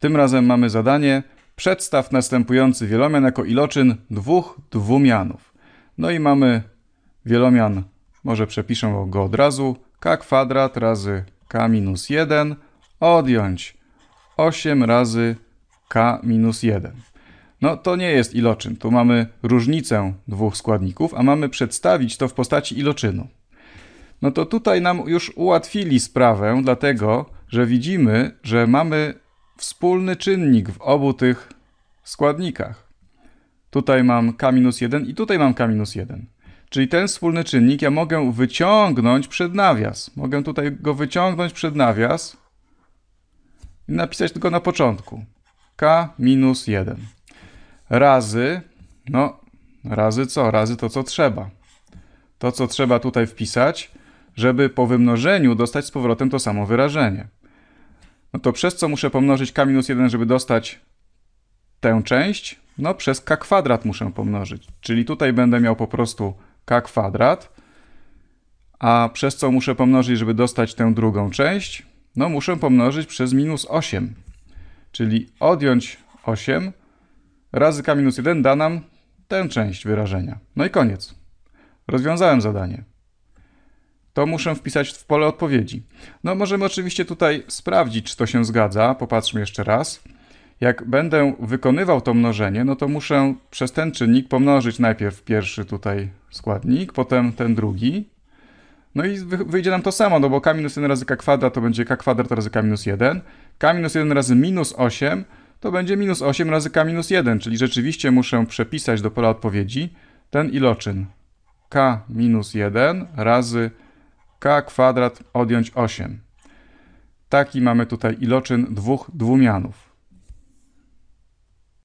Tym razem mamy zadanie przedstaw następujący wielomian jako iloczyn dwóch dwumianów. No i mamy wielomian, może przepiszę go od razu, k kwadrat razy k minus 1 odjąć 8 razy k minus 1. No to nie jest iloczyn, tu mamy różnicę dwóch składników, a mamy przedstawić to w postaci iloczynu. No to tutaj nam już ułatwili sprawę, dlatego że widzimy, że mamy wspólny czynnik w obu tych składnikach. Tutaj mam k-1 i tutaj mam k-1. Czyli ten wspólny czynnik ja mogę wyciągnąć przed nawias. Mogę tutaj go wyciągnąć przed nawias i napisać tylko na początku. k-1 razy, no razy co? Razy to, co trzeba. To, co trzeba tutaj wpisać, żeby po wymnożeniu dostać z powrotem to samo wyrażenie no to przez co muszę pomnożyć k minus 1, żeby dostać tę część? No przez k kwadrat muszę pomnożyć, czyli tutaj będę miał po prostu k kwadrat, a przez co muszę pomnożyć, żeby dostać tę drugą część? No muszę pomnożyć przez minus 8, czyli odjąć 8 razy k minus 1 da nam tę część wyrażenia. No i koniec. Rozwiązałem zadanie to muszę wpisać w pole odpowiedzi. No możemy oczywiście tutaj sprawdzić, czy to się zgadza. Popatrzmy jeszcze raz. Jak będę wykonywał to mnożenie, no to muszę przez ten czynnik pomnożyć najpierw pierwszy tutaj składnik, potem ten drugi. No i wyjdzie nam to samo, no bo k minus 1 razy k kwadrat to będzie k kwadrat razy k minus 1. k minus 1 razy minus 8 to będzie minus 8 razy k minus 1, czyli rzeczywiście muszę przepisać do pola odpowiedzi ten iloczyn k minus 1 razy k kwadrat odjąć 8. Taki mamy tutaj iloczyn dwóch dwumianów.